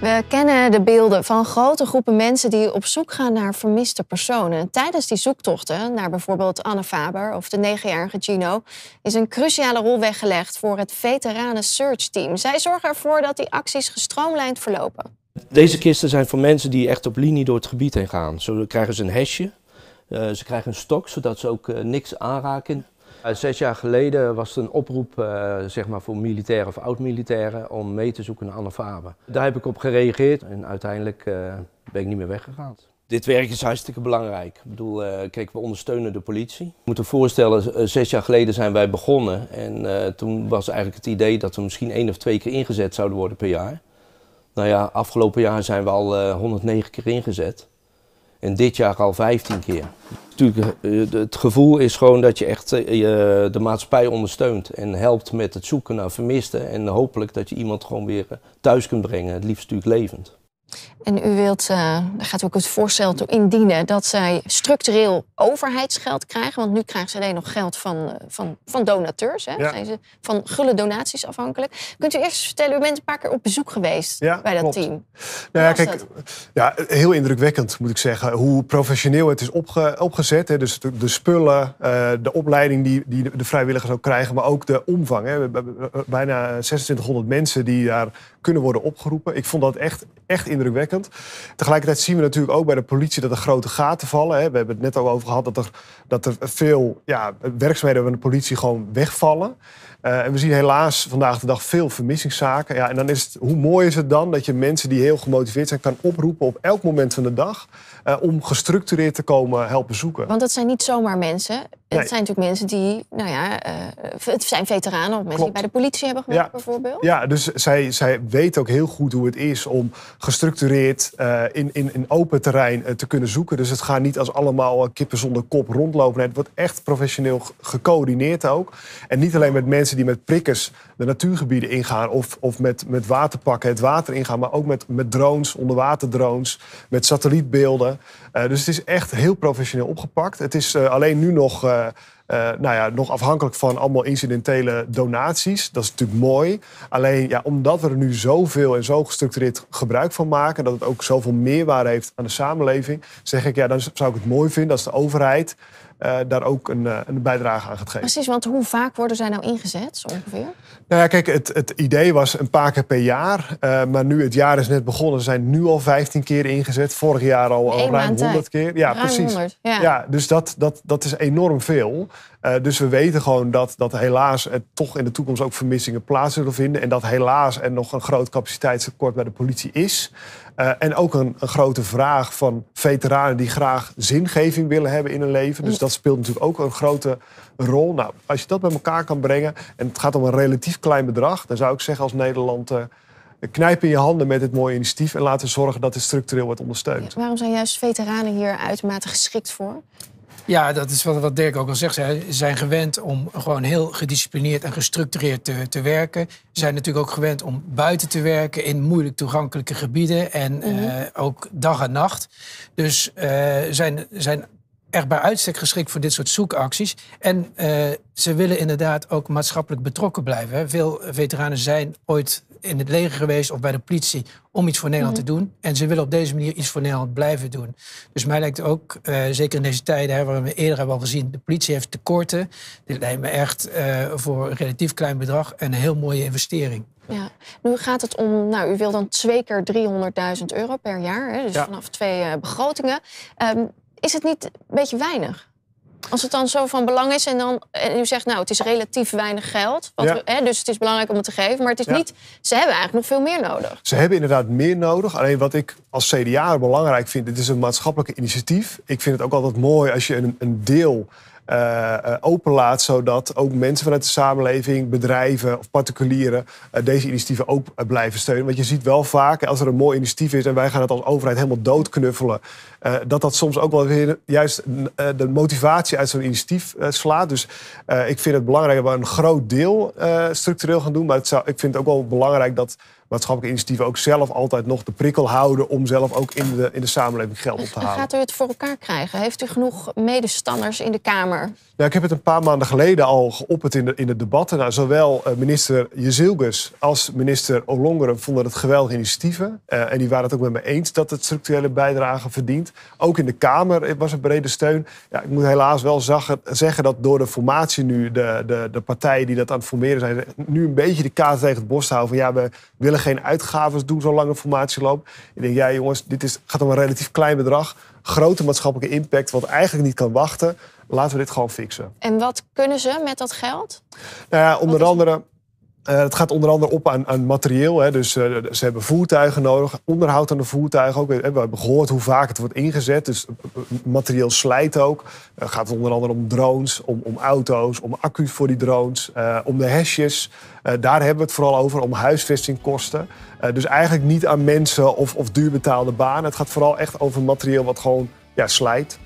We kennen de beelden van grote groepen mensen die op zoek gaan naar vermiste personen. Tijdens die zoektochten naar bijvoorbeeld Anne Faber of de 9-jarige Gino is een cruciale rol weggelegd voor het veteranen search team. Zij zorgen ervoor dat die acties gestroomlijnd verlopen. Deze kisten zijn voor mensen die echt op linie door het gebied heen gaan. Zo krijgen ze een hesje, eh, ze krijgen een stok zodat ze ook eh, niks aanraken. Eh, zes jaar geleden was het een oproep eh, zeg maar voor militairen of oud-militairen om mee te zoeken naar anafaben. Daar heb ik op gereageerd en uiteindelijk eh, ben ik niet meer weggegaan. Dit werk is hartstikke belangrijk. Ik bedoel, kijk, we ondersteunen de politie. Je moet je voorstellen, zes jaar geleden zijn wij begonnen. En toen was eigenlijk het idee dat we misschien één of twee keer ingezet zouden worden per jaar. Nou ja, afgelopen jaar zijn we al 109 keer ingezet. En dit jaar al 15 keer. Natuurlijk, eh, het gevoel is gewoon dat je echt eh, de maatschappij ondersteunt en helpt met het zoeken naar vermisten. En hopelijk dat je iemand gewoon weer eh, thuis kunt brengen, het liefst natuurlijk levend. En u wilt, eh, daar gaat u ook het voorstel toe indienen, dat zij structureel overheidsgeld krijgen. Want nu krijgen ze alleen nog geld van, eh, van, van donateurs. Hè? Zijn ze van gulle donaties afhankelijk. Kunt u eerst vertellen, u bent een paar keer op bezoek geweest bij dat team. Nou ja, kijk, ja, heel indrukwekkend moet ik zeggen. Hoe professioneel het is opge, opgezet. Hè? Dus de, spullen, eh, de opleiding die, die de, de, vrijwilligers ook krijgen, maar ook de omvang. Hè? Bijna 2600 mensen die daar kunnen worden opgeroepen. Ik vond dat echt, echt indrukwekkend. Tegelijkertijd zien we natuurlijk ook bij de politie dat er grote gaten vallen. Hè. We hebben het net al over gehad dat er, dat er veel ja, werkzaamheden van de politie gewoon wegvallen. Eh, en we zien helaas vandaag de dag veel vermissingszaken. Ja, en dan is het, hoe mooi is het dan dat je mensen die heel gemotiveerd zijn kan oproepen op elk moment van de dag. Eh, om gestructureerd te komen helpen zoeken. Want dat zijn niet zomaar mensen. Het zijn natuurlijk mensen die, nou ja, eh, het zijn veteranen of mensen die bij de politie hebben gewerkt bijvoorbeeld. Ja, dus zij, zij weten ook heel goed hoe het is om gestructureerd eh, in, in, in open terrein eh, te kunnen zoeken. Dus het gaat niet als allemaal kippen zonder kop rondlopen. het wordt echt professioneel gecoördineerd ook. En niet alleen met mensen die met prikkers de natuurgebieden ingaan of, of met, met waterpakken het water ingaan, maar ook met, met drones, onderwaterdrones, met satellietbeelden. dus het is echt heel professioneel opgepakt. Het is alleen nu nog eh, eh, nou ja, nog afhankelijk van allemaal incidentele donaties. Dat is natuurlijk mooi. Alleen ja, omdat we er nu zoveel en zo gestructureerd gebruik van maken, dat het ook zoveel meerwaarde heeft aan de samenleving, zeg ik ja, dan zou ik het mooi vinden als de overheid eh, daar ook een, eh, een, bijdrage aan gaat geven. Precies, want hoe vaak worden zij nou ingezet zo ongeveer? Nou ja, kijk, het, het idee was een paar keer per jaar. Eh, maar nu het jaar is net begonnen, ze zijn nu al 15 keer ingezet. Vorig jaar al, ruim 100 keer. Ja, precies. ja. dus dat, dat, dat is enorm veel. dus we weten gewoon dat, dat helaas het toch in de toekomst ook vermissingen plaats zullen vinden. En dat helaas er nog een groot capaciteitstekort bij de politie is. Eh, en ook een, een, grote vraag van veteranen die graag zingeving willen hebben in hun leven. Dus mm. dat speelt natuurlijk ook een grote rol. Nou, als je dat bij elkaar kan brengen, en het gaat om een relatief klein bedrag, dan zou ik zeggen als Nederland. Uh, knijp in je handen met dit mooie initiatief en laten zorgen dat het structureel wordt ondersteund. waarom zijn juist veteranen hier uitermate geschikt voor? Ja, dat is wat, wat Dirk ook al zegt. Ze zijn gewend om gewoon heel gedisciplineerd en gestructureerd te, te werken. Ze zijn natuurlijk ook gewend om buiten te werken in moeilijk toegankelijke gebieden en mhm. eh, ook dag en nacht. Dus uh, zijn, zijn echt bij uitstek geschikt voor dit soort zoekacties. En eh, ze willen inderdaad ook maatschappelijk betrokken blijven. Hè. Veel veteranen zijn ooit in het leger geweest of bij de politie om iets voor Nederland te mhm. doen. En ze willen op deze manier iets voor Nederland blijven doen. Dus mij lijkt ook, eh, zeker in deze tijden, hè, waar we eerder hebben gezien, de politie heeft tekorten. Dit lijkt me echt eh, voor een relatief klein bedrag een heel mooie investering. Ja, nu gaat het om, nou, u wil dan twee keer 300.000 euro per jaar, hè? dus vanaf twee begrotingen. Ehm, is het niet een beetje weinig? Als het dan zo van belang is en dan en u zegt, nou, het is relatief weinig geld. hè, dus het is belangrijk om het te geven. Maar het is niet, ze hebben eigenlijk nog veel meer nodig. Ze hebben inderdaad meer nodig. Alleen wat ik als CDA belangrijk vind, dit is een maatschappelijk initiatief. Ik vind het ook altijd mooi als je een, een deel eh, eh, openlaat, zodat ook mensen vanuit de samenleving, bedrijven of particulieren eh, deze initiatieven ook blijven steunen. Want je ziet wel vaak, als er een mooi initiatief is en wij gaan het als overheid helemaal doodknuffelen, dat dat soms ook wel weer juist de motivatie uit zo'n initiatief slaat. Dus ik vind het belangrijk dat we een groot deel structureel gaan doen, maar het zou, ik vind het ook wel belangrijk dat maatschappelijke initiatieven ook zelf altijd nog de prikkel houden om zelf ook in de, in de samenleving geld op te halen. Gaat u het voor elkaar krijgen? Heeft u genoeg medestanders in de Kamer? Nou, ik heb het een paar maanden geleden al geopperd in, de, in de debatten. Nou, zowel eh, minister Jezilgus als minister Olongeren vonden het geweldige initiatieven. Eh, en die waren het ook met me eens dat het structurele bijdrage verdient. Ook in de Kamer was er brede steun. Ja, ik moet helaas wel zeggen dat door de formatie nu, de, de, de partijen die dat aan het formeren zijn, nu een beetje de kaart tegen het borst houden van ja, we willen geen uitgaven doen zolang een formatie loopt. Ik denk, ja jongens, dit is, gaat om een relatief klein bedrag. Grote maatschappelijke impact, wat eigenlijk niet kan wachten. Laten we dit gewoon fixen. En wat kunnen ze met dat geld? Nou ja, onder andere eh, het gaat onder andere op aan, aan materieel. Hè. Dus eh, ze hebben voertuigen nodig, onderhoud aan de voertuigen. Ook. Eh, we hebben gehoord hoe vaak het wordt ingezet. Dus materieel slijt ook. Het gaat onder andere om drones, om, om auto's, om accu's voor die drones, om de hesjes. daar hebben we het vooral over, om huisvestingkosten. dus eigenlijk niet aan mensen of, of duur banen. Het gaat vooral echt over materieel wat gewoon ja, slijt.